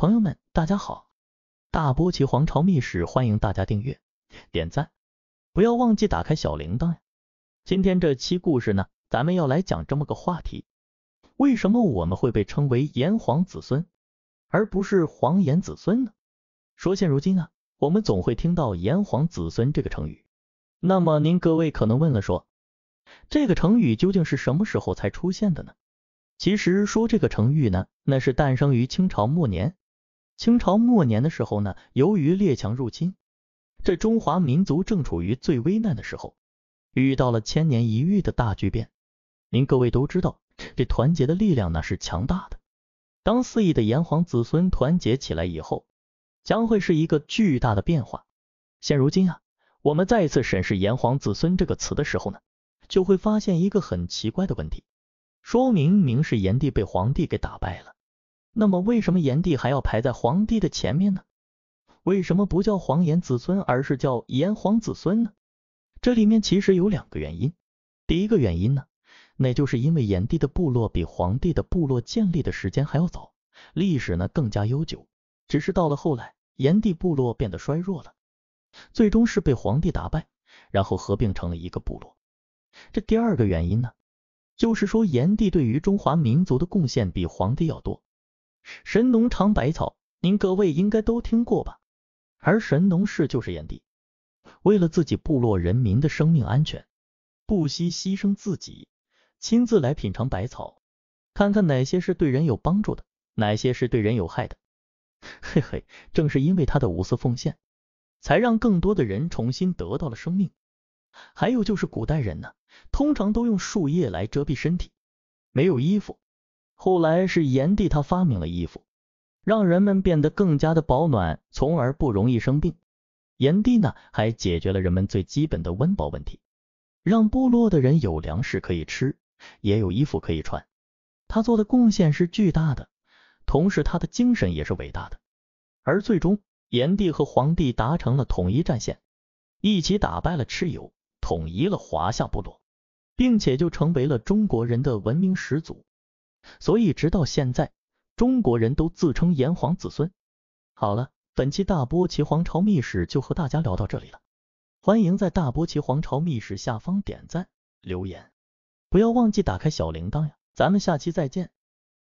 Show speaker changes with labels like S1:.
S1: 朋友们，大家好！大波奇皇朝秘史，欢迎大家订阅、点赞，不要忘记打开小铃铛呀。今天这期故事呢，咱们要来讲这么个话题：为什么我们会被称为炎黄子孙，而不是黄炎子孙呢？说现如今啊，我们总会听到“炎黄子孙”这个成语。那么您各位可能问了，说这个成语究竟是什么时候才出现的呢？其实说这个成语呢，那是诞生于清朝末年。清朝末年的时候呢，由于列强入侵，这中华民族正处于最危难的时候，遇到了千年一遇的大巨变。您各位都知道，这团结的力量呢是强大的。当四亿的炎黄子孙团结起来以后，将会是一个巨大的变化。现如今啊，我们再一次审视“炎黄子孙”这个词的时候呢，就会发现一个很奇怪的问题：说明明是炎帝被黄帝给打败了。那么为什么炎帝还要排在黄帝的前面呢？为什么不叫黄炎子孙，而是叫炎黄子孙呢？这里面其实有两个原因。第一个原因呢，那就是因为炎帝的部落比黄帝的部落建立的时间还要早，历史呢更加悠久。只是到了后来，炎帝部落变得衰弱了，最终是被黄帝打败，然后合并成了一个部落。这第二个原因呢，就是说炎帝对于中华民族的贡献比黄帝要多。神农尝百草，您各位应该都听过吧？而神农氏就是炎帝，为了自己部落人民的生命安全，不惜牺牲自己，亲自来品尝百草，看看哪些是对人有帮助的，哪些是对人有害的。嘿嘿，正是因为他的无私奉献，才让更多的人重新得到了生命。还有就是古代人呢，通常都用树叶来遮蔽身体，没有衣服。后来是炎帝，他发明了衣服，让人们变得更加的保暖，从而不容易生病。炎帝呢，还解决了人们最基本的温饱问题，让部落的人有粮食可以吃，也有衣服可以穿。他做的贡献是巨大的，同时他的精神也是伟大的。而最终，炎帝和黄帝达成了统一战线，一起打败了蚩尤，统一了华夏部落，并且就成为了中国人的文明始祖。所以，直到现在，中国人都自称炎黄子孙。好了，本期大波齐皇朝秘史就和大家聊到这里了。欢迎在大波齐皇朝秘史下方点赞、留言，不要忘记打开小铃铛呀！咱们下期再见。